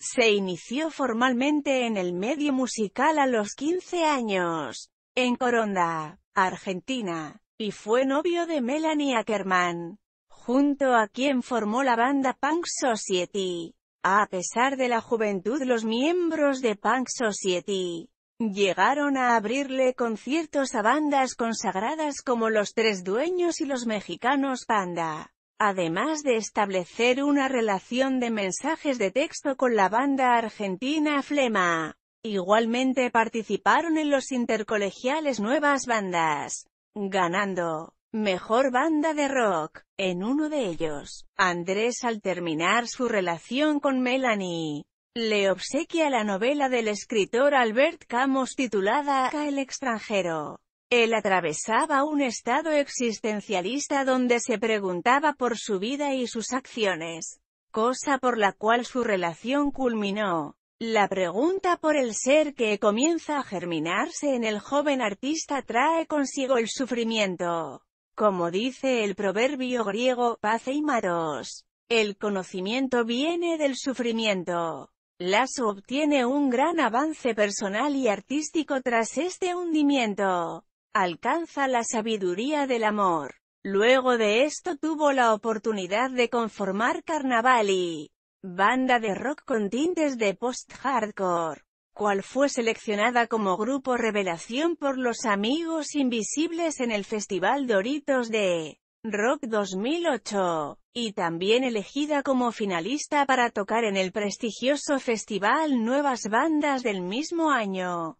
Se inició formalmente en el medio musical a los 15 años, en Coronda, Argentina, y fue novio de Melanie Ackerman, junto a quien formó la banda Punk Society. A pesar de la juventud los miembros de Punk Society llegaron a abrirle conciertos a bandas consagradas como los tres dueños y los mexicanos Panda además de establecer una relación de mensajes de texto con la banda argentina Flema. Igualmente participaron en los intercolegiales nuevas bandas, ganando Mejor Banda de Rock, en uno de ellos. Andrés al terminar su relación con Melanie, le obsequia la novela del escritor Albert Camus titulada el extranjero. Él atravesaba un estado existencialista donde se preguntaba por su vida y sus acciones, cosa por la cual su relación culminó. La pregunta por el ser que comienza a germinarse en el joven artista trae consigo el sufrimiento. Como dice el proverbio griego, pace y maros. El conocimiento viene del sufrimiento. Lasso obtiene un gran avance personal y artístico tras este hundimiento alcanza la sabiduría del amor. Luego de esto tuvo la oportunidad de conformar Carnaval y banda de rock con tintes de post-hardcore, cual fue seleccionada como grupo revelación por los amigos invisibles en el Festival Doritos de Rock 2008, y también elegida como finalista para tocar en el prestigioso festival Nuevas Bandas del mismo año.